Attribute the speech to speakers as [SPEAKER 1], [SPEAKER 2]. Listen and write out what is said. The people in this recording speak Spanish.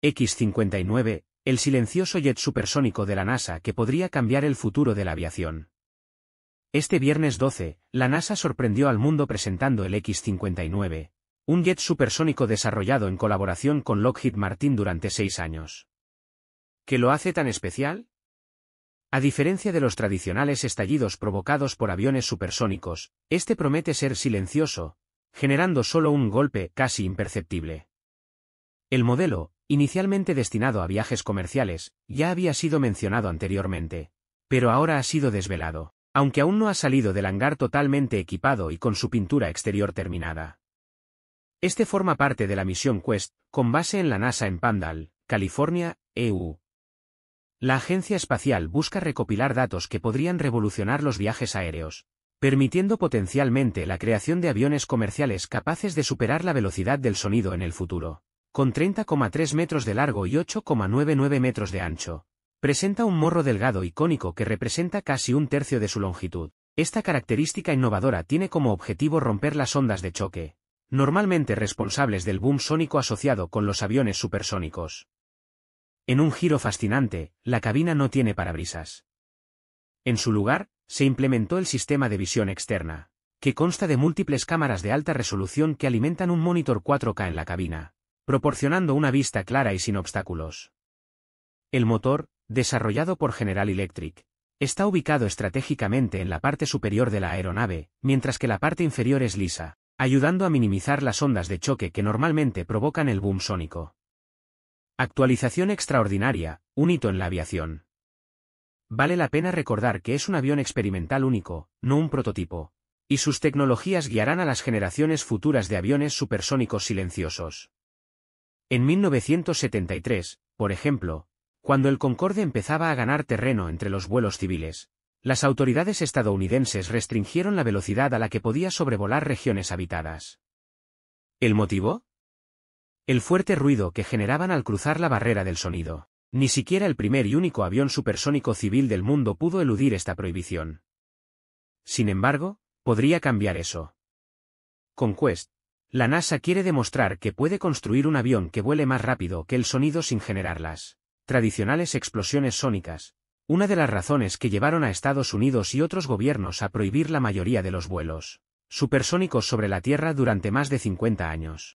[SPEAKER 1] X-59, el silencioso jet supersónico de la NASA que podría cambiar el futuro de la aviación. Este viernes 12, la NASA sorprendió al mundo presentando el X-59, un jet supersónico desarrollado en colaboración con Lockheed Martin durante seis años. ¿Qué lo hace tan especial? A diferencia de los tradicionales estallidos provocados por aviones supersónicos, este promete ser silencioso, generando solo un golpe casi imperceptible. El modelo, Inicialmente destinado a viajes comerciales, ya había sido mencionado anteriormente. Pero ahora ha sido desvelado, aunque aún no ha salido del hangar totalmente equipado y con su pintura exterior terminada. Este forma parte de la misión Quest, con base en la NASA en Pandal, California, EU. La agencia espacial busca recopilar datos que podrían revolucionar los viajes aéreos, permitiendo potencialmente la creación de aviones comerciales capaces de superar la velocidad del sonido en el futuro con 30,3 metros de largo y 8,99 metros de ancho. Presenta un morro delgado y cónico que representa casi un tercio de su longitud. Esta característica innovadora tiene como objetivo romper las ondas de choque, normalmente responsables del boom sónico asociado con los aviones supersónicos. En un giro fascinante, la cabina no tiene parabrisas. En su lugar, se implementó el sistema de visión externa, que consta de múltiples cámaras de alta resolución que alimentan un monitor 4K en la cabina proporcionando una vista clara y sin obstáculos. El motor, desarrollado por General Electric, está ubicado estratégicamente en la parte superior de la aeronave, mientras que la parte inferior es lisa, ayudando a minimizar las ondas de choque que normalmente provocan el boom sónico. Actualización extraordinaria, un hito en la aviación. Vale la pena recordar que es un avión experimental único, no un prototipo, y sus tecnologías guiarán a las generaciones futuras de aviones supersónicos silenciosos. En 1973, por ejemplo, cuando el Concorde empezaba a ganar terreno entre los vuelos civiles, las autoridades estadounidenses restringieron la velocidad a la que podía sobrevolar regiones habitadas. ¿El motivo? El fuerte ruido que generaban al cruzar la barrera del sonido. Ni siquiera el primer y único avión supersónico civil del mundo pudo eludir esta prohibición. Sin embargo, podría cambiar eso. Conquest, la NASA quiere demostrar que puede construir un avión que vuele más rápido que el sonido sin generar las tradicionales explosiones sónicas, una de las razones que llevaron a Estados Unidos y otros gobiernos a prohibir la mayoría de los vuelos supersónicos sobre la Tierra durante más de 50 años.